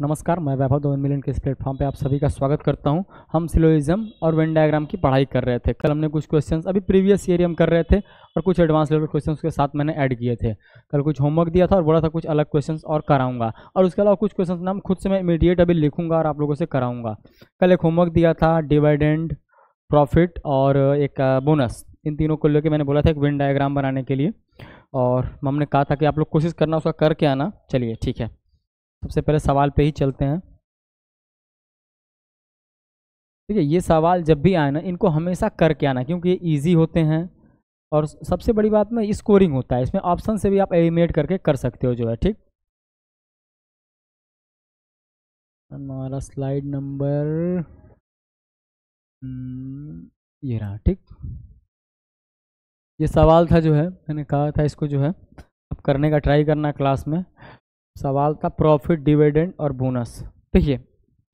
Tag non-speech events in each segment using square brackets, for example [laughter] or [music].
नमस्कार मैं वैभव दोन मिलियन के इस प्लेटफॉर्म पे आप सभी का स्वागत करता हूँ हम सिलोइज्म और वेन डायग्राम की पढ़ाई कर रहे थे कल हमने कुछ क्वेश्चंस अभी प्रीवियस ईयर हम कर रहे थे और कुछ एडवांस लेवल क्वेश्चन के साथ मैंने ऐड किए थे कल कुछ होमवर्क दिया था और बोला था कुछ अलग क्वेश्चन और कराऊंगा और उसके अलावा कुछ क्वेश्चन नाम खुद से मैं इमीडिएट अभी लिखूंगा और आप लोगों से कराऊंगा कल एक होमवर्क दिया था डिवाइडेंड प्रॉफिट और एक बोनस इन तीनों को लेकर मैंने बोला था एक विन डायग्राम बनाने के लिए और हमने कहा था कि आप लोग कोशिश करना उसका करके आना चलिए ठीक है सबसे पहले सवाल पे ही चलते हैं ठीक है ये सवाल जब भी आए ना इनको हमेशा करके आना क्योंकि ये ईजी होते हैं और सबसे बड़ी बात में स्कोरिंग होता है इसमें ऑप्शन से भी आप एलिमिनेट करके कर सकते हो जो है ठीक हमारा स्लाइड हम्म, नंबर ये रहा ठीक ये सवाल था जो है मैंने कहा था इसको जो है अब करने का ट्राई करना क्लास में सवाल था प्रॉफिट डिविडेंड और बोनस देखिए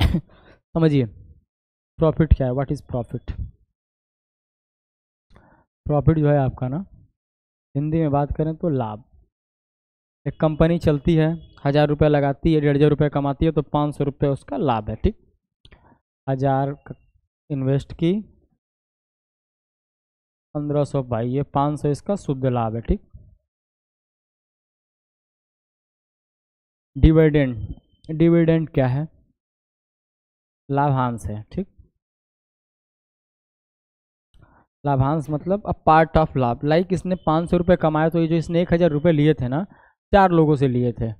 [coughs] समझिए प्रॉफिट क्या है व्हाट इज़ प्रॉफिट प्रॉफिट जो है आपका ना हिंदी में बात करें तो लाभ एक कंपनी चलती है हज़ार रुपये लगाती है डेढ़ हज़ार रुपये कमाती है तो पाँच सौ रुपये उसका लाभ है ठीक हज़ार इन्वेस्ट की पंद्रह सौ भाई ये पाँच सौ इसका शुद्ध लाभ है ठीक डिविडेंड डिविडेंड क्या है लाभांश है ठीक लाभांश मतलब अ पार्ट ऑफ लाभ लाइक इसने पाँच सौ रुपये कमाया तो ये जो इसने एक हज़ार रुपये लिए थे ना चार लोगों से लिए थे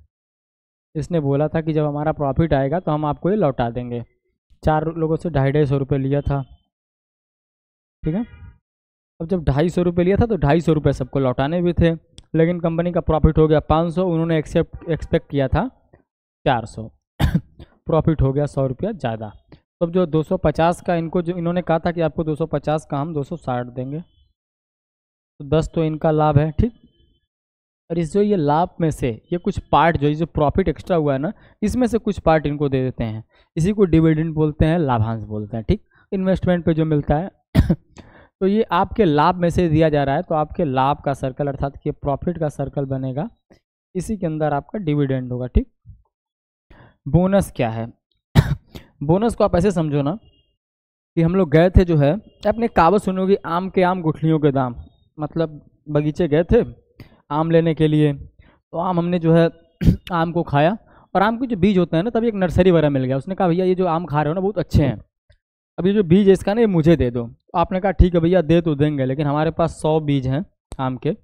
इसने बोला था कि जब हमारा प्रॉफिट आएगा तो हम आपको ये लौटा देंगे चार लोगों से ढाई ढाई सौ रुपये लिया था ठीक है अब जब ढाई सौ रुपये लिया था तो ढाई सौ रुपये सबको लौटाने भी थे लेकिन कंपनी का प्रॉफिट हो गया 500 उन्होंने एक्सेप्ट एक्सपेक्ट किया था 400 [coughs] प्रॉफिट हो गया सौ रुपया ज़्यादा तब जो 250 का इनको जो इन्होंने कहा था कि आपको 250 का हम 260 देंगे तो 10 तो इनका लाभ है ठीक और इस जो ये लाभ में से ये कुछ पार्ट जो ये जो प्रॉफिट एक्स्ट्रा हुआ है ना इसमें से कुछ पार्ट इनको दे देते हैं इसी को डिविडेंड बोलते हैं लाभांश बोलते हैं ठीक इन्वेस्टमेंट पे जो मिलता है तो ये आपके लाभ में से दिया जा रहा है तो आपके लाभ का सर्कल अर्थात कि प्रॉफिट का सर्कल बनेगा इसी के अंदर आपका डिविडेंड होगा ठीक बोनस क्या है बोनस [coughs] को आप ऐसे समझो ना कि हम लोग गए थे जो है अपने कावत सुनोगी आम के आम गुठलियों के दाम मतलब बगीचे गए थे आम लेने के लिए तो आम हमने जो है [coughs] आम को खाया और आम के जो बीज होते हैं ना तभी एक नर्सरी वगैरह मिल गया उसने कहा भैया ये जो आम खा रहे हो ना बहुत अच्छे हैं अब ये जो बीज है इसका ना ये मुझे दे दो आपने कहा ठीक है भैया दे तो देंगे लेकिन हमारे पास सौ बीज हैं आम के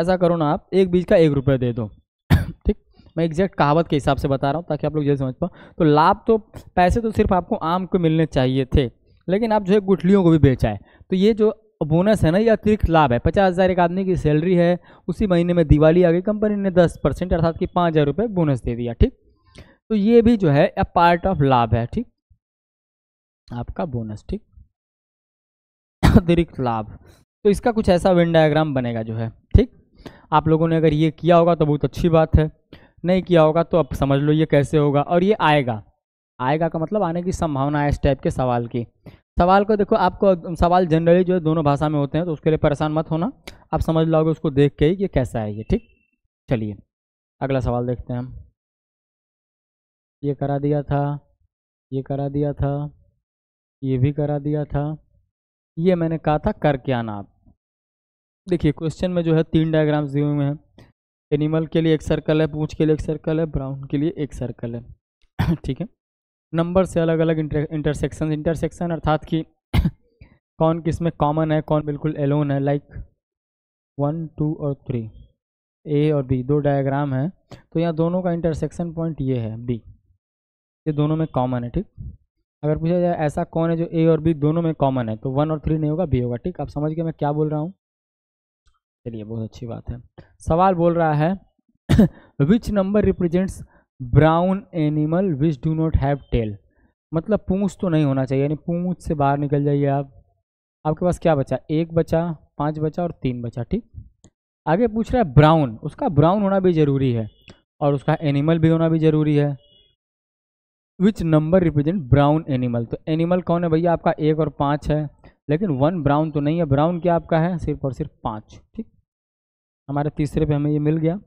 ऐसा करो ना आप एक बीज का एक रुपये दे दो [coughs] ठीक मैं एग्जैक्ट कहावत के हिसाब से बता रहा हूँ ताकि आप लोग ये समझ पाओ तो लाभ तो पैसे तो सिर्फ आपको आम को मिलने चाहिए थे लेकिन आप जो है गुठलियों को भी बेचा है तो ये जो बोनस है ना ये अतिरिक्त लाभ है पचास हज़ार एक आदमी की सैलरी है उसी महीने में दिवाली आ गई कंपनी ने दस परसेंट अर्थात कि पाँच हज़ार रुपये बोनस दे दिया ठीक तो ये भी जो है अ पार्ट ऑफ लाभ है ठीक आपका बोनस ठीक अतिरिक्त लाभ तो इसका कुछ ऐसा वेन डायग्राम बनेगा जो है ठीक आप लोगों ने अगर ये किया होगा तो बहुत अच्छी बात है नहीं किया होगा तो अब समझ लो ये कैसे होगा और ये आएगा आएगा का मतलब आने की संभावना है इस टाइप के सवाल की सवाल को देखो आपको सवाल जनरली जो है दोनों भाषा में होते हैं तो उसके लिए परेशान मत होना आप समझ लाओगे उसको देख के ही कि कैसा है ये ठीक चलिए अगला सवाल देखते हैं हम ये करा दिया था ये करा दिया था ये भी करा दिया था ये मैंने कहा था करके आना आप देखिए क्वेश्चन में जो है तीन डायग्राम्स दिए हुए हैं एनिमल के लिए एक सर्कल है पूछ के लिए एक सर्कल है ब्राउन के लिए एक सर्कल है [clears throat] ठीक है नंबर से अलग अलग इंटर इंटरसेक्शन इंटरसेक्शन अर्थात कि [clears throat] कौन किस में कॉमन है कौन बिल्कुल एलोन है लाइक वन टू और थ्री ए और बी दो डायग्राम है तो यहाँ दोनों का इंटरसेक्शन पॉइंट ये है बी ये दोनों में कॉमन है ठीक अगर पूछा जाए ऐसा कौन है जो ए और बी दोनों में कॉमन है तो वन और थ्री नहीं होगा बी होगा ठीक आप समझ गए मैं क्या बोल रहा हूँ चलिए बहुत अच्छी बात है सवाल बोल रहा है which number represents brown animal which do not have tail मतलब पूँछ तो नहीं होना चाहिए यानी पूँछ से बाहर निकल जाइए आप आपके पास क्या बचा एक बचा पाँच बचा और तीन बचा ठीक आगे पूछ रहा है ब्राउन उसका ब्राउन होना भी ज़रूरी है और उसका एनिमल भी होना भी ज़रूरी है which number represent brown animal तो एनिमल कौन है भैया आपका एक और पाँच है लेकिन वन ब्राउन तो नहीं है ब्राउन क्या आपका है सिर्फ और सिर्फ पाँच ठीक हमारे तीसरे पे हमें ये मिल गया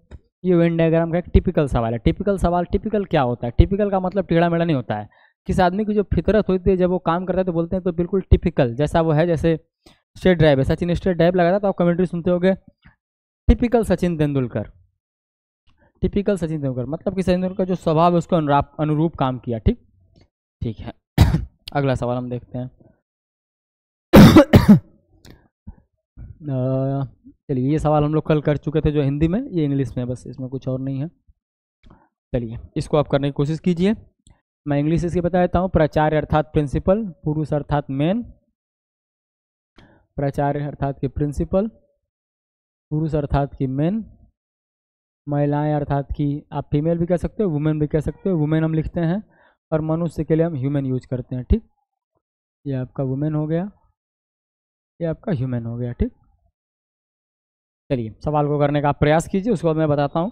ये वेन डायग्राम का एक टिपिकल सवाल है टिपिकल सवाल टिपिकल क्या होता है टिपिकल का मतलब टेढ़ा मेढ़ा नहीं होता है किस आदमी की जो फितरत होती है जब वो काम करता है तो बोलते हैं तो बिल्कुल टिपिकल जैसा वो है जैसे स्टेट ड्राइव है सचिन स्टेट ड्राइव लगा था तो आप कमेंट्री सुनते हो टिपिकल सचिन तेंदुलकर टिपिकल सचिन तेंदुलकर मतलब कि सचिन तेंदुलकर जो स्वभाव है उसको अनुराप अनुरूप काम किया ठीक ठीक है [coughs] अगला सवाल हम देखते हैं [coughs] चलिए ये सवाल हम लोग कल कर चुके थे जो हिंदी में ये इंग्लिश में बस इसमें कुछ और नहीं है चलिए इसको आप करने की कोशिश कीजिए मैं इंग्लिश इसके बता देता हूँ प्राचार्य अर्थात प्रिंसिपल पुरुष अर्थात मेन प्राचार्य अर्थात के प्रिंसिपल पुरुष अर्थात की मेन महिलाएं अर्थात कि आप फीमेल भी कह सकते हो वुमेन भी कह सकते हो वुमेन हम लिखते हैं और मनुष्य के लिए हम ह्यूमन यूज करते हैं ठीक ये आपका वुमेन हो गया ये आपका ह्यूमन हो गया ठीक चलिए सवाल को करने का आप प्रयास कीजिए उसके बाद मैं बताता हूँ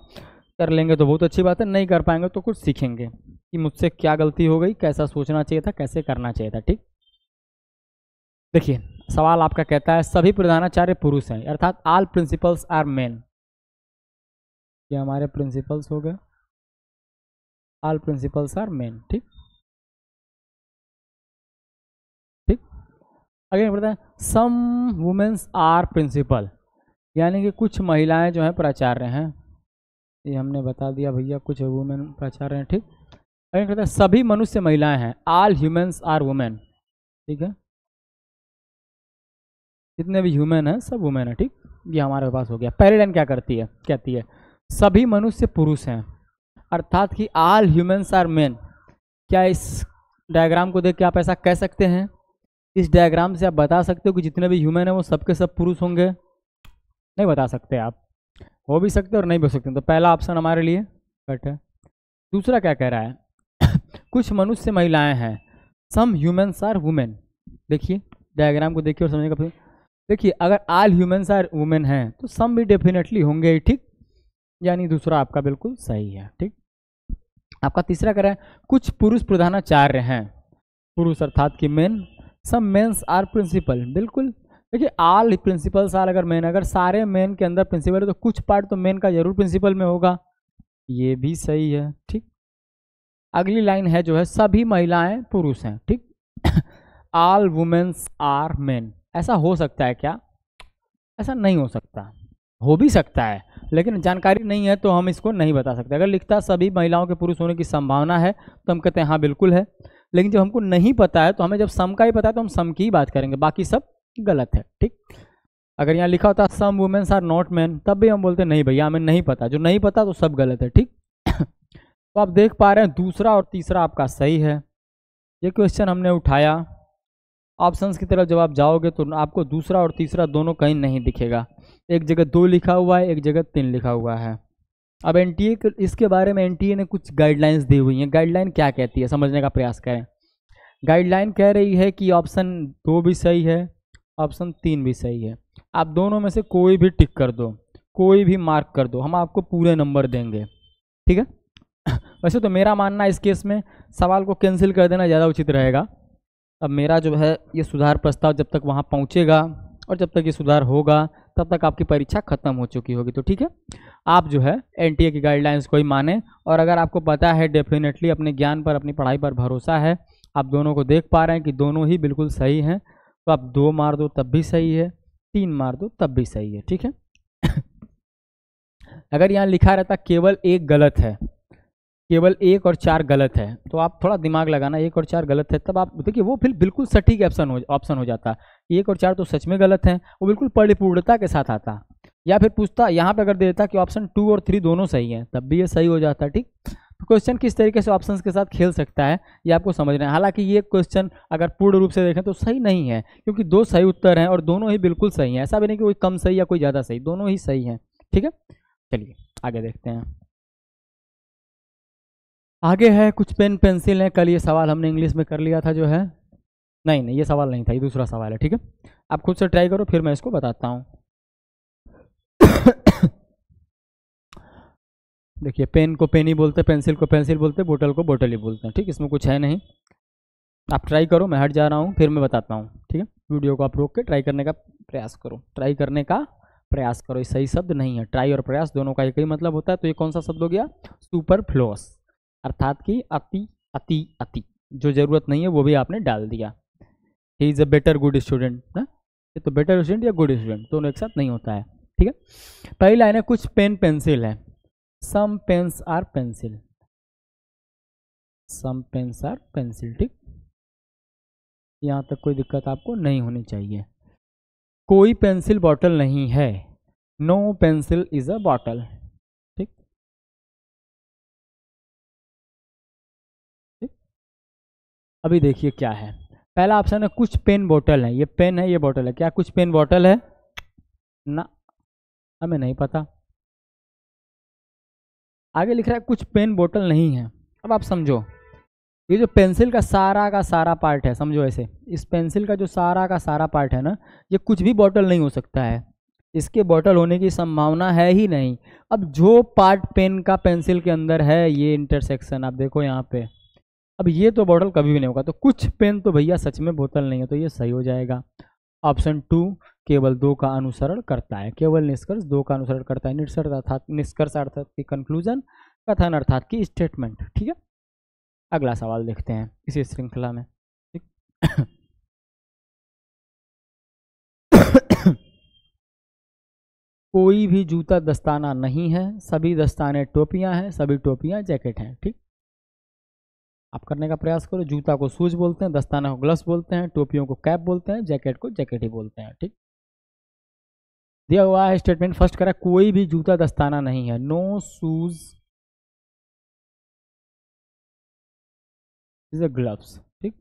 कर लेंगे तो बहुत अच्छी बात है नहीं कर पाएंगे तो कुछ सीखेंगे कि मुझसे क्या गलती हो गई कैसा सोचना चाहिए था कैसे करना चाहिए था ठीक देखिए सवाल आपका कहता है सभी प्रधानाचार्य पुरुष हैं अर्थात ऑल प्रिंसिपल्स आर मेन ये हमारे प्रिंसिपल्स हो गए ऑल प्रिंसिपल्स आर मेन ठीक ठीक अगेन बताते हैं सम वुमेन्स आर प्रिंसिपल यानी कि कुछ महिलाएं जो हैं प्राचार्य हैं ये हमने बता दिया भैया कुछ वुमेन प्राचार्य हैं ठीक अगेन कहते हैं सभी मनुष्य महिलाएं हैं ऑल ह्यूमन्स आर वुमेन ठीक है जितने भी ह्यूमन हैं सब वुमेन है ठीक ये हमारे पास हो गया पैरेडाइन क्या करती है कहती है सभी मनुष्य पुरुष हैं अर्थात कि आल ह्यूमन्स आर मैन क्या इस डायग्राम को देख के आप ऐसा कह सकते हैं इस डायग्राम से आप बता सकते हो कि जितने भी ह्यूमन हैं वो सबके सब पुरुष होंगे नहीं बता सकते आप हो भी सकते और नहीं भी हो सकते तो पहला ऑप्शन हमारे लिए कट है दूसरा क्या कह रहा है [coughs] कुछ मनुष्य महिलाएं हैं सम ह्यूमन्स आर वुमेन देखिए डायग्राम को देखिए और समझने का देखिए अगर आल ह्यूमन्स आर वुमेन हैं तो सम भी डेफिनेटली होंगे ठीक यानी दूसरा आपका बिल्कुल सही है ठीक आपका तीसरा कह कुछ पुरुष प्रधानाचार्य हैं पुरुष अर्थात कि मेन सब मेन्स आर प्रिंसिपल बिल्कुल देखिए आल प्रिंसिपल आल अगर मेन अगर सारे मेन के अंदर प्रिंसिपल है तो कुछ पार्ट तो मेन का जरूर प्रिंसिपल में होगा ये भी सही है ठीक अगली लाइन है जो है सभी महिलाएं पुरुष हैं ठीक आल वुमेन्स आर मेन ऐसा हो सकता है क्या ऐसा नहीं हो सकता हो भी सकता है लेकिन जानकारी नहीं है तो हम इसको नहीं बता सकते अगर लिखता सभी महिलाओं के पुरुष होने की संभावना है तो हम कहते हैं हाँ बिल्कुल है लेकिन जब हमको नहीं पता है तो हमें जब सम का ही पता है तो हम सम की ही बात करेंगे बाकी सब गलत है ठीक अगर यहाँ लिखा होता some womens are not man तब भी हम बोलते नहीं भैया हमें नहीं पता जो नहीं पता तो सब गलत है ठीक तो आप देख पा रहे हैं दूसरा और तीसरा आपका सही है ये क्वेश्चन हमने उठाया ऑप्शंस की तरफ जब आप जाओगे तो आपको दूसरा और तीसरा दोनों कहीं नहीं दिखेगा एक जगह दो लिखा हुआ है एक जगह तीन लिखा हुआ है अब एन इसके बारे में एन ने कुछ गाइडलाइंस दी हुई हैं गाइडलाइन क्या कहती है समझने का प्रयास करें गाइडलाइन कह रही है कि ऑप्शन दो भी सही है ऑप्शन तीन भी सही है आप दोनों में से कोई भी टिक कर दो कोई भी मार्क कर दो हम आपको पूरे नंबर देंगे ठीक है [coughs] वैसे तो मेरा मानना इस केस में सवाल को कैंसिल कर देना ज़्यादा उचित रहेगा अब मेरा जो है ये सुधार प्रस्ताव जब तक वहाँ पहुँचेगा और जब तक ये सुधार होगा तब तक आपकी परीक्षा खत्म हो चुकी होगी तो ठीक है आप जो है एन की गाइडलाइंस को ही माने और अगर आपको पता है डेफिनेटली अपने ज्ञान पर अपनी पढ़ाई पर भरोसा है आप दोनों को देख पा रहे हैं कि दोनों ही बिल्कुल सही हैं तो आप दो मार दो तब भी सही है तीन मार दो तब भी सही है ठीक है [coughs] अगर यहाँ लिखा रहता केवल एक गलत है केवल एक और चार गलत है तो आप थोड़ा दिमाग लगाना एक और चार गलत है तब आप देखिए वो फिर बिल्कुल सटीक ऑप्शन हो ऑप्शन हो जाता एक और चार तो सच में गलत है वो बिल्कुल परिपूर्णता के साथ आता या फिर पूछता यहाँ पे अगर दे देता कि ऑप्शन टू और थ्री दोनों सही हैं तब भी ये सही हो जाता ठीक तो क्वेश्चन किस तरीके से ऑप्शंस के साथ खेल सकता है ये आपको समझना है हालांकि ये क्वेश्चन अगर पूर्ण रूप से देखें तो सही नहीं है क्योंकि दो सही उत्तर हैं और दोनों ही बिल्कुल सही हैं ऐसा भी नहीं कि कोई कम सही या कोई ज़्यादा सही दोनों ही सही हैं ठीक है चलिए आगे देखते हैं आगे है कुछ पेन पेंसिल है कल ये सवाल हमने इंग्लिश में कर लिया था जो है नहीं नहीं ये सवाल नहीं था ये दूसरा सवाल है ठीक है आप खुद से ट्राई करो फिर मैं इसको बताता हूँ [coughs] देखिए पेन को पेन ही बोलते पेंसिल को पेंसिल बोलते बोतल को बोतल ही बोलते हैं ठीक इसमें कुछ है नहीं आप ट्राई करो मैं हट जा रहा हूँ फिर मैं बताता हूँ ठीक है वीडियो को आप रोक के ट्राई करने का प्रयास करो ट्राई करने का प्रयास करो ये सही शब्द नहीं है ट्राई और प्रयास दोनों का एक ही मतलब होता है तो ये कौन सा शब्द हो गया सुपर फ्लोस अर्थात कि अति अति अति जो ज़रूरत नहीं है वो भी आपने डाल दिया he is a better good student ना ये तो बेटर स्टूडेंट या गुड स्टूडेंट दोनों एक साथ नहीं होता है ठीक है पहली लाइन है कुछ पेन पेंसिल है some pens are pencil some pens are pencil ठीक यहाँ तक कोई दिक्कत आपको नहीं होनी चाहिए कोई पेंसिल बॉटल नहीं है no pencil is a bottle अभी देखिए क्या है पहला ऑप्शन है कुछ पेन बोतल है ये पेन है ये बोतल है क्या कुछ पेन बोतल है ना हमें नहीं पता आगे लिख रहा है कुछ पेन बोतल नहीं है अब आप समझो ये जो पेंसिल का सारा का सारा पार्ट है समझो ऐसे इस पेंसिल का जो सारा का सारा पार्ट है ना ये कुछ भी बॉटल नहीं हो सकता है इसके बॉटल होने की संभावना है ही नहीं अब जो पार्ट पेन का पेंसिल के अंदर है ये इंटरसेक्शन आप देखो यहाँ पे अब ये तो बॉटल कभी भी नहीं होगा तो कुछ पेन तो भैया सच में बोतल नहीं है तो ये सही हो जाएगा ऑप्शन टू केवल दो का अनुसरण करता है केवल निष्कर्ष दो का अनुसरण करता है निष्कर्ष अर्थात निष्कर्ष अर्थात की कंक्लूजन कथन अर्थात की स्टेटमेंट ठीक है अगला सवाल देखते हैं इसी श्रृंखला में [coughs] कोई भी जूता दस्ताना नहीं है सभी दस्ताने टोपियां हैं सभी टोपियां जैकेट हैं ठीक आप करने का प्रयास करो जूता को शूज बोलते हैं दस्ताना को ग्लव्स बोलते हैं टोपियों को कैप बोलते हैं जैकेट को जैकेट ही बोलते हैं ठीक दिया हुआ है स्टेटमेंट फर्स्ट करा कोई भी जूता दस्ताना नहीं है no shoes is a gloves ठीक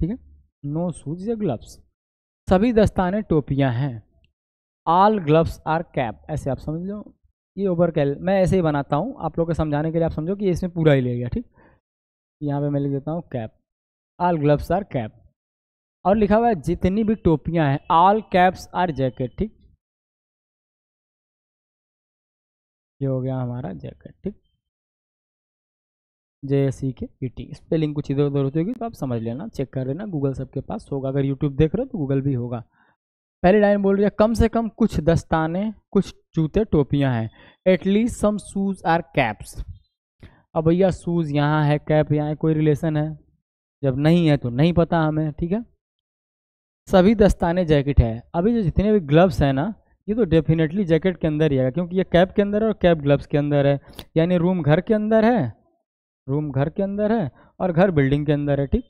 ठीक है no shoes is a gloves सभी दस्ताने टोपियां हैं ऑल ग्लव्स आर कैप ऐसे आप समझ लो ये ओवर कैल मैं ऐसे ही बनाता हूँ आप लोग को समझाने के लिए आप समझो कि इसमें पूरा ही ले गया ठीक यहाँ पे मैं लिख देता हूँ cap all gloves are cap और लिखा हुआ है जितनी भी टोपियाँ हैं आल कैप्स आर जैकेट ठीक ये हो गया हमारा जैकेट ठीक जे सी के ई टी स्पेलिंग कुछ इधर उधर होती होगी तो आप समझ लेना चेक कर लेना गूगल सबके पास होगा अगर यूट्यूब देख रहे हो तो गूगल भी होगा पहले लाइन बोल रही है कम से कम कुछ दस्ताने कुछ जूते टोपियां हैं at least some shoes are caps अब भैया शूज़ यहाँ है कैप यहाँ है कोई रिलेशन है जब नहीं है तो नहीं पता हमें ठीक है सभी दस्ताने जैकेट है अभी जो जितने भी ग्लव्स हैं ना ये तो डेफिनेटली जैकेट के अंदर ही आएगा क्योंकि ये कैप के अंदर है और कैप ग्लव्स के अंदर है यानी रूम घर के अंदर है रूम घर के अंदर है और घर बिल्डिंग के अंदर है ठीक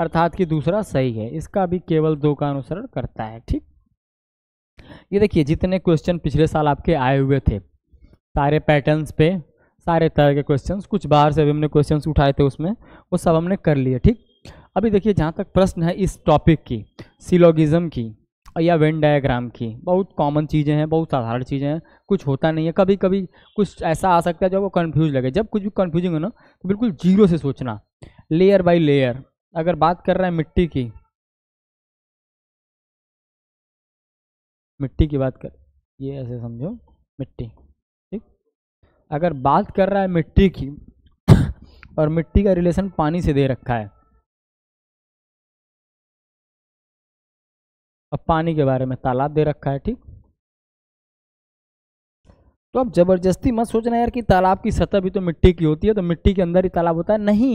अर्थात कि दूसरा सही है इसका भी केवल दो का अनुसरण करता है ठीक ये देखिए जितने क्वेश्चन पिछले साल आपके आए हुए थे सारे पैटर्न्स पे सारे तरह के क्वेश्चंस कुछ बाहर से भी हमने क्वेश्चंस उठाए थे उसमें वो सब हमने कर लिए ठीक अभी देखिए जहाँ तक प्रश्न है इस टॉपिक की सिलोगिज्म की या वेन डायग्राम की बहुत कॉमन चीज़ें हैं बहुत साधारण चीज़ें हैं कुछ होता नहीं है कभी कभी कुछ ऐसा आ सकता है जो वो कन्फ्यूज लगे जब कुछ भी कन्फ्यूजिंग हो ना तो बिल्कुल जीरो से सोचना लेयर बाई लेयर अगर बात कर रहे हैं मिट्टी की मिट्टी की बात कर ये ऐसे समझो मिट्टी ठीक अगर बात कर रहा है मिट्टी की [coughs] और मिट्टी का रिलेशन पानी से दे रखा है अब पानी के बारे में तालाब दे रखा है ठीक तो आप जबरदस्ती मत सोचना यार कि तालाब की सतह भी तो मिट्टी की होती है तो मिट्टी के अंदर ही तालाब होता है नहीं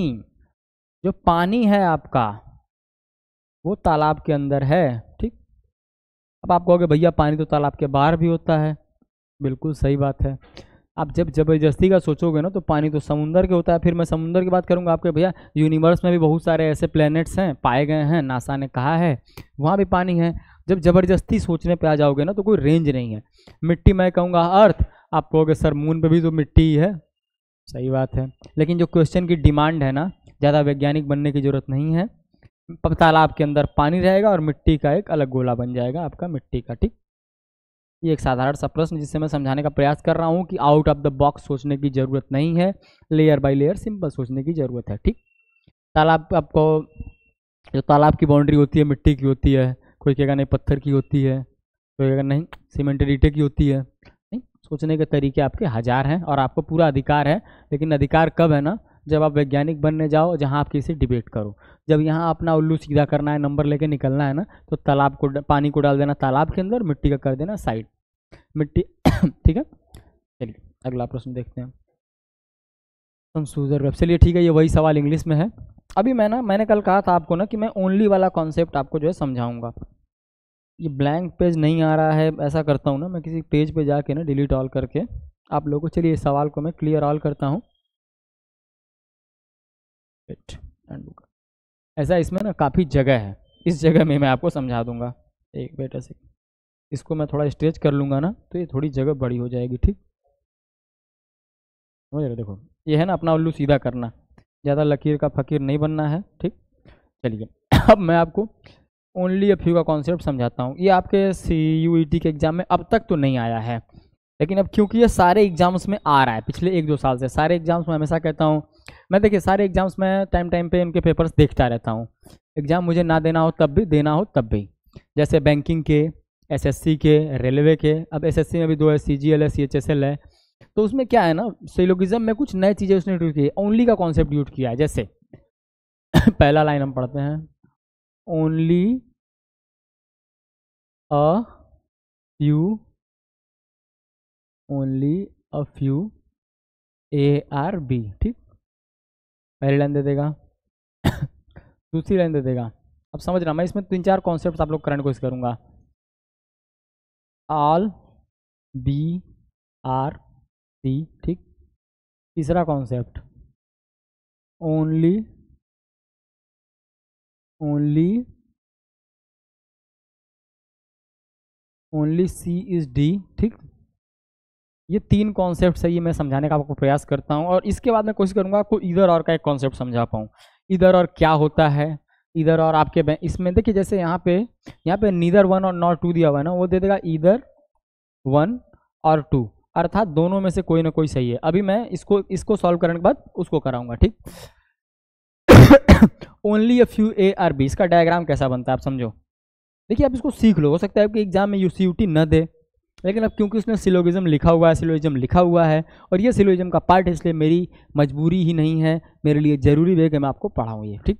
जो पानी है आपका वो तालाब के अंदर है ठीक अब आप कहोगे भैया पानी तो तालाब के बाहर भी होता है बिल्कुल सही बात है आप जब ज़बरदस्ती का सोचोगे ना तो पानी तो समुंदर के होता है फिर मैं समुंदर की बात करूंगा आपके भैया यूनिवर्स में भी बहुत सारे ऐसे प्लैनेट्स हैं पाए गए हैं नासा ने कहा है वहाँ भी पानी है जब ज़बरदस्ती सोचने पे आ जाओगे ना तो कोई रेंज नहीं है मिट्टी मैं कहूँगा अर्थ आप कहोगे सर मून पर भी तो मिट्टी ही है सही बात है लेकिन जो क्वेश्चन की डिमांड है ना ज़्यादा वैज्ञानिक बनने की ज़रूरत नहीं है तालाब के अंदर पानी रहेगा और मिट्टी का एक अलग गोला बन जाएगा आपका मिट्टी का ठीक ये एक साधारण सा प्रश्न जिससे मैं समझाने का प्रयास कर रहा हूँ कि आउट ऑफ द बॉक्स सोचने की ज़रूरत नहीं है लेयर बाय लेयर सिंपल सोचने की ज़रूरत है ठीक तालाब आपको जो तालाब की बाउंड्री होती है मिट्टी की होती है कोई कहेगा नहीं पत्थर की होती है कोई कहेगा नहीं सीमेंटेड ईटे की होती है नहीं सोचने के तरीके आपके हज़ार हैं और आपको पूरा अधिकार है लेकिन अधिकार कब है ना जब आप वैज्ञानिक बनने जाओ जहाँ आप किसी डिबेट करो जब यहाँ अपना उल्लू सीधा करना है नंबर लेके निकलना है ना तो तालाब को पानी को डाल देना तालाब के अंदर मिट्टी का कर देना साइड मिट्टी [coughs] ठीक है चलिए अगला प्रश्न देखते हैं कंफ्यूजर वेब चलिए ठीक है ये वही सवाल इंग्लिश में है अभी मैं ना मैंने कल कहा था आपको ना कि मैं ओनली वाला कॉन्सेप्ट आपको जो है समझाऊंगा ये ब्लैंक पेज नहीं आ रहा है ऐसा करता हूँ ना मैं किसी पेज पे जाके ना डिलीट ऑल करके आप लोगों को चलिए इस सवाल को मैं क्लियर ऑल करता हूँ वेट ऐसा इसमें ना काफ़ी जगह है इस जगह में मैं आपको समझा दूंगा एक बेटा से इसको मैं थोड़ा स्ट्रेच कर लूँगा ना तो ये थोड़ी जगह बड़ी हो जाएगी ठीक समझ रहे देखो ये है ना अपना उल्लू सीधा करना ज़्यादा लकीर का फकीर नहीं बनना है ठीक चलिए अब मैं आपको ओनली अ फ्यू का कॉन्सेप्ट समझाता हूँ ये आपके सी यू ई टी के एग्ज़ाम में अब तक तो नहीं आया है लेकिन अब क्योंकि ये सारे एग्ज़ाम्स में आ रहा है पिछले एक दो साल से सारे एग्ज़ाम्स में हमेशा कहता हूँ मैं देखिए सारे एग्जाम्स में टाइम टाइम पे इनके पेपर्स देखता रहता हूँ एग्ज़ाम मुझे ना देना हो तब भी देना हो तब भी जैसे बैंकिंग के एसएससी के रेलवे के अब एसएससी में भी दो है सी जी एल है सी एच एस एल है तो उसमें क्या है ना सेलोगिज्म में कुछ नई चीज़ें उसने इंट्रोड्यूस की ओनली का कॉन्सेप्ट ड्यूट किया है जैसे [coughs] पहला लाइन हम पढ़ते हैं only a few only a few A are B ठीक पहली लाइन दे देगा [coughs] दूसरी लाइन दे देगा अब समझ रहा मैं इसमें तीन चार कॉन्सेप्ट आप लोग करंट कोशिश करूँगा आल बी आर सी ठीक तीसरा concept only only only C is D ठीक ये तीन कॉन्सेप्ट है ये मैं समझाने का आपको प्रयास करता हूँ और इसके बाद मैं कोशिश करूँगा आपको इधर और का एक कॉन्सेप्ट समझा पाऊँ इधर और क्या होता है इधर और आपके बैंक इसमें देखिए जैसे यहाँ पे यहाँ पे नीदर वन और नॉट टू दिया हुआ है ना वो दे देगा इधर वन और टू अर्थात दोनों में से कोई ना कोई सही है अभी मैं इसको इसको सॉल्व करने के बाद उसको कराऊंगा ठीक only a few A are B इसका डायग्राम कैसा बनता है आप समझो देखिए आप इसको सीख लो हो सकता है आपके एग्जाम में यू सी यू टी न दे लेकिन अब क्योंकि उसने सिलोगिज्म लिखा हुआ है सिलोगिज्म लिखा हुआ है और ये सिलोगिज्म का पार्ट है इसलिए मेरी मजबूरी ही नहीं है मेरे लिए ज़रूरी है कि मैं आपको पढ़ाऊँ ये ठीक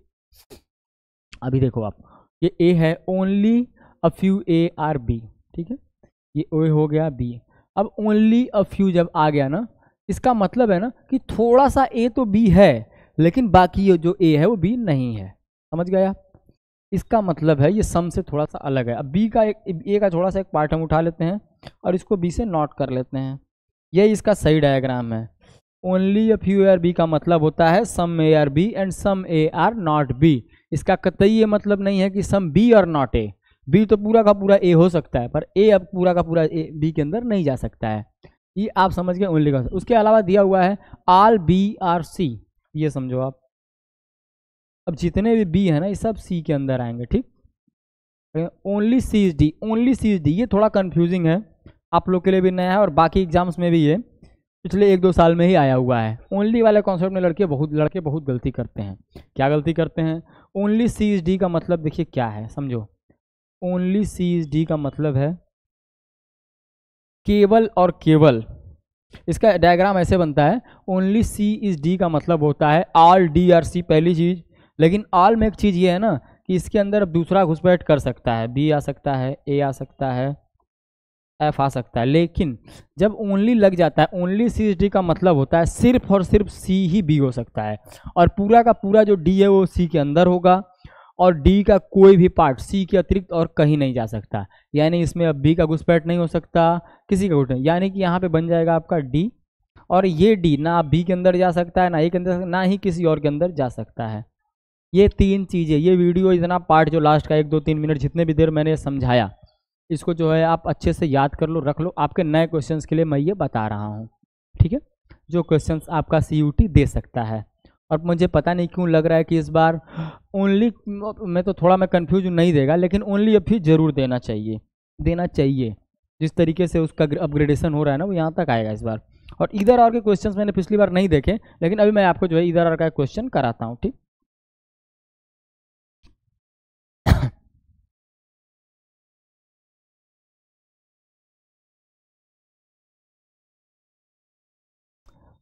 अभी देखो आप ये ए है only a few A are B ठीक है ये ओ हो गया बी अब ओनली अ फ्यू जब आ गया ना इसका मतलब है ना कि थोड़ा सा ए तो बी है लेकिन बाकी जो ए है वो बी नहीं है समझ गया इसका मतलब है ये सम से थोड़ा सा अलग है अब बी का एक ए का थोड़ा सा एक पार्ट हम उठा लेते हैं और इसको बी से नॉट कर लेते हैं यही इसका सही डायग्राम है only F U are B का मतलब होता है some A are B and some A are not B इसका कतई ये मतलब नहीं है कि सम बी और नॉट ए बी तो पूरा का पूरा ए हो सकता है पर ए अब पूरा का पूरा ए बी के अंदर नहीं जा सकता है ये आप समझ गए ओनली का उसके अलावा दिया हुआ है आल बी आर सी ये समझो आप अब जितने भी बी है ना ये सब सी के अंदर आएंगे ठीक only C is D only C is D ये थोड़ा कन्फ्यूजिंग है आप लोग के लिए भी नया है और बाकी एग्जाम्स में भी ये पिछले एक दो साल में ही आया हुआ है ओनली वाले कॉन्सेप्ट में लड़के बहुत लड़के बहुत गलती करते हैं क्या गलती करते हैं ओनली सी डी का मतलब देखिए क्या है समझो ओनली सी डी का मतलब है केवल और केवल इसका डायग्राम ऐसे बनता है ओनली सी इज डी का मतलब होता है आल डी आर सी पहली चीज़ लेकिन आल में एक चीज़ ये है ना कि इसके अंदर दूसरा घुसपैठ कर सकता है बी आ सकता है ए आ सकता है एफ आ सकता है लेकिन जब ओनली लग जाता है ओनली सी डी का मतलब होता है सिर्फ और सिर्फ सी ही बी हो सकता है और पूरा का पूरा जो डी है वो सी के अंदर होगा और डी का कोई भी पार्ट सी के अतिरिक्त और कहीं नहीं जा सकता यानी इसमें अब बी का घुसपैठ नहीं हो सकता किसी का घुट यानी कि यहाँ पे बन जाएगा आपका डी और ये डी ना बी के अंदर जा सकता है ना ए के अंदर ना ही किसी और के अंदर जा सकता है ये तीन चीज़ें ये वीडियो इतना पार्ट जो लास्ट का एक दो तीन मिनट जितने भी देर मैंने समझाया इसको जो है आप अच्छे से याद कर लो रख लो आपके नए क्वेश्चन के लिए मैं ये बता रहा हूँ ठीक है जो क्वेश्चन आपका सी दे सकता है और मुझे पता नहीं क्यों लग रहा है कि इस बार ओनली मैं तो थोड़ा मैं कंफ्यूज नहीं देगा लेकिन ओनली अभी ज़रूर देना चाहिए देना चाहिए जिस तरीके से उसका अपग्रेडेशन हो रहा है ना वो यहाँ तक आएगा इस बार और इधर और के क्वेश्चंस मैंने पिछली बार नहीं देखे लेकिन अभी मैं आपको जो है इधर और का क्वेश्चन कराता हूँ ठीक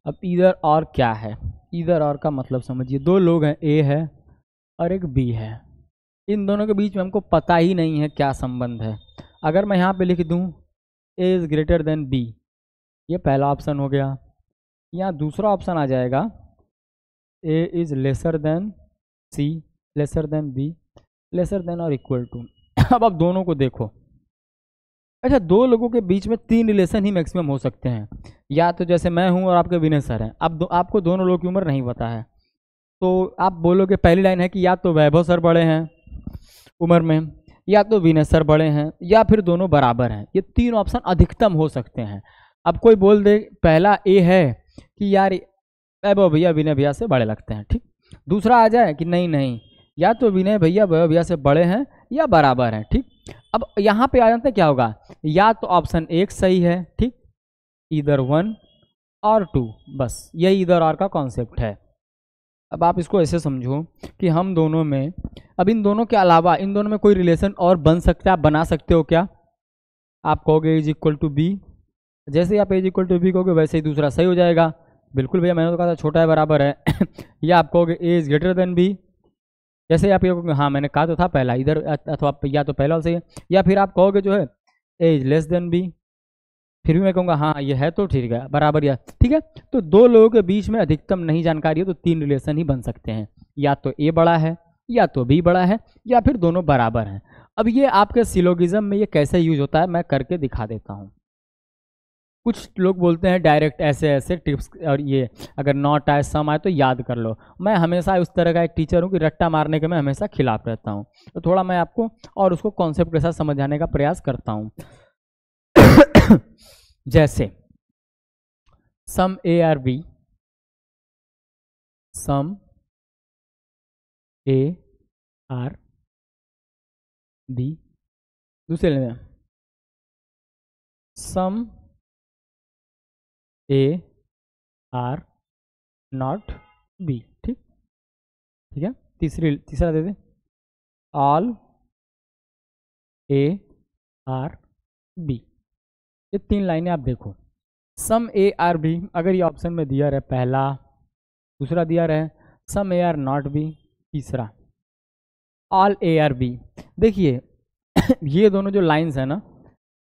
अब इधर और क्या है इधर और का मतलब समझिए दो लोग हैं ए है और एक बी है इन दोनों के बीच में हमको पता ही नहीं है क्या संबंध है अगर मैं यहाँ पे लिख दूँ A is greater than B ये पहला ऑप्शन हो गया यहाँ दूसरा ऑप्शन आ जाएगा A is lesser than C lesser than B lesser than और इक्वल टू अब आप दोनों को देखो अच्छा दो लोगों के बीच में तीन रिलेशन ही मैक्सिमम हो सकते हैं या तो जैसे मैं हूँ और आपके विनय सर हैं अब दो, आपको दोनों लोगों की उम्र नहीं पता है तो आप बोलोगे पहली लाइन है कि या तो वैभव सर बड़े हैं उम्र में या तो विनय सर बड़े हैं या फिर दोनों बराबर हैं ये तीन ऑप्शन अधिकतम हो सकते हैं अब कोई बोल दे पहला ए है कि यार वैभव भैया विनय भैया से बड़े लगते हैं ठीक दूसरा आ जाए कि नहीं नहीं या तो विनय भैया वैभव भैया से बड़े हैं या बराबर हैं ठीक अब यहाँ पे आ जाते हैं क्या होगा या तो ऑप्शन एक सही है ठीक इधर वन और टू बस यही इधर और का कॉन्सेप्ट है अब आप इसको ऐसे समझो कि हम दोनों में अब इन दोनों के अलावा इन दोनों में कोई रिलेशन और बन सकता है आप बना सकते हो क्या आप कहोगे इज इक्वल टू बी जैसे आप इज इक्वल टू बी कहोगे वैसे ही दूसरा सही हो जाएगा बिल्कुल भैया मैंने तो कहा था छोटा है बराबर है [coughs] या आप कहोगे A is greater than B जैसे आप ये हाँ मैंने कहा तो था पहला इधर अथवा या तो पहला सही है या फिर आप कहोगे जो है A is less than B फिर भी मैं कहूँगा हाँ ये है तो ठीक है बराबर या ठीक है तो दो लोगों के बीच में अधिकतम नहीं जानकारी हो तो तीन रिलेशन ही बन सकते हैं या तो ए बड़ा है या तो बी बड़ा है या फिर दोनों बराबर हैं अब ये आपके सिलोगिज्म में ये कैसे यूज होता है मैं करके दिखा देता हूँ कुछ लोग बोलते हैं डायरेक्ट ऐसे ऐसे टिप्स और ये अगर नॉट आए सम आए तो याद कर लो मैं हमेशा उस तरह का एक टीचर हूँ कि रट्टा मारने के मैं हमेशा खिलाफ रहता हूँ तो थोड़ा मैं आपको और उसको कॉन्सेप्ट के साथ समझाने का प्रयास करता हूँ [coughs] जैसे some A are B some A are B दूसरे लेना some A are not B ठीक ठीक है तीसरी तीसरा दे दे ऑल ए आर बी ये तीन लाइनें आप देखो सम ए आर बी अगर ये ऑप्शन में दिया रहे पहला दूसरा दिया रहे some A are not B तीसरा ऑल ए आर बी देखिए [coughs] ये दोनों जो लाइंस हैं ना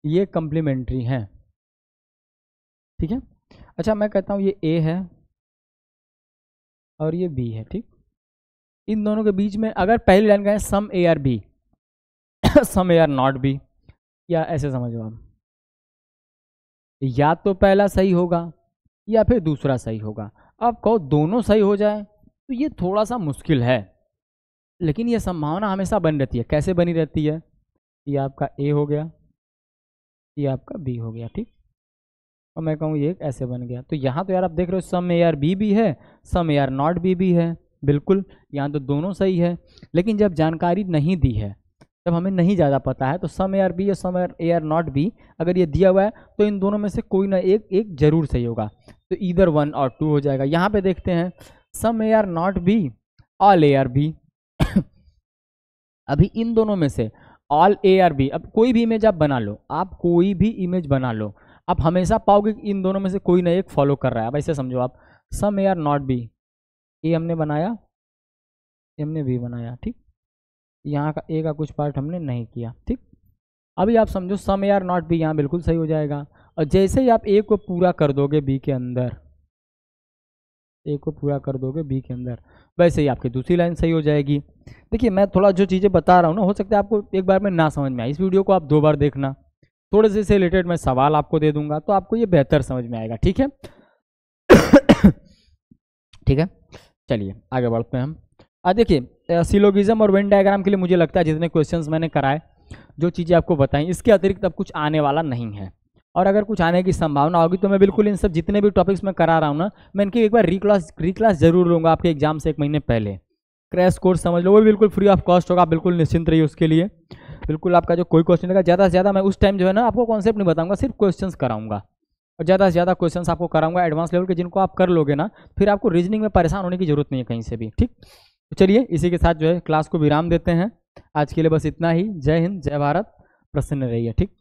ये कम्प्लीमेंट्री हैं ठीक है अच्छा मैं कहता हूँ ये ए है और ये बी है ठीक इन दोनों के बीच में अगर पहली लाइन का है some A are B some A are not B या ऐसे समझो आप या तो पहला सही होगा या फिर दूसरा सही होगा अब कहो दोनों सही हो जाए तो ये थोड़ा सा मुश्किल है लेकिन ये संभावना हमेशा बन रहती है कैसे बनी रहती है ये आपका ए हो गया ये आपका बी हो गया ठीक और मैं कहूँ ये ऐसे बन गया तो यहाँ तो यार आप देख रहे हो सम ए आर बी भी है some A are not B भी है बिल्कुल यहाँ तो दोनों सही है लेकिन जब जानकारी नहीं दी है जब हमें नहीं ज़्यादा पता है तो सम ए आर बी या some A are not B अगर ये दिया हुआ है तो इन दोनों में से कोई ना एक एक जरूर सही होगा तो इधर वन और टू हो जाएगा यहाँ पे देखते हैं some A are not B all A are B अभी इन दोनों में से ऑल ए आर बी अब कोई भी इमेज आप बना लो आप कोई भी इमेज बना लो आप हमेशा पाओगे कि इन दोनों में से कोई ना एक फॉलो कर रहा है अब ऐसे समझो आप some A are not B A हमने बनाया हमने बी बनाया ठीक यहाँ का ए का कुछ पार्ट हमने नहीं किया ठीक अभी आप समझो some A are not B यहाँ बिल्कुल सही हो जाएगा और जैसे ही आप ए को पूरा कर दोगे बी के अंदर ए को पूरा कर दोगे बी के अंदर वैसे ही आपकी दूसरी लाइन सही हो जाएगी देखिए मैं थोड़ा जो चीज़ें बता रहा हूँ ना हो सकता है आपको एक बार में ना समझ में आए इस वीडियो को आप दो बार देखना थोड़े से इससे रिलेटेड मैं सवाल आपको दे दूंगा तो आपको ये बेहतर समझ में आएगा ठीक है [coughs] ठीक है चलिए आगे बढ़ते हैं हम देखिए सिलोगिज्म और वेन डायग्राम के लिए मुझे लगता है जितने क्वेश्चंस मैंने कराए जो चीज़ें आपको बताई इसके अतिरिक्त अब कुछ आने वाला नहीं है और अगर कुछ आने की संभावना होगी तो मैं बिल्कुल इन सब जितने भी टॉपिक्स मैं करा रहा हूँ ना मैं इनकी एक बार रीक्लास रीक्लास जरूर लूँगा आपके एग्जाम से एक महीने पहले क्रैश कोर्स समझ लो वो बिल्कुल फ्री ऑफ कॉस्ट होगा आप बिल्कुल निश्चिंत रहिए उसके लिए बिल्कुल आपका जो कोई क्वेश्चन रहेगा ज़्यादा से ज़्यादा मैं उस टाइम जो है ना आपको कॉन्सेप्ट नहीं बताऊंगा सिर्फ क्वेश्चन कराऊंगा और ज़्यादा से ज़्यादा क्वेश्चन आपको कराऊंगा एडवांस लेवल के जिनको आप कर लोगे ना फिर आपको रीजनिंग में परेशान होने की जरूरत नहीं है कहीं से भी ठीक तो चलिए इसी के साथ जो है क्लास को विराम देते हैं आज के लिए बस इतना ही जय हिंद जय भारत प्रसन्न रहिए ठीक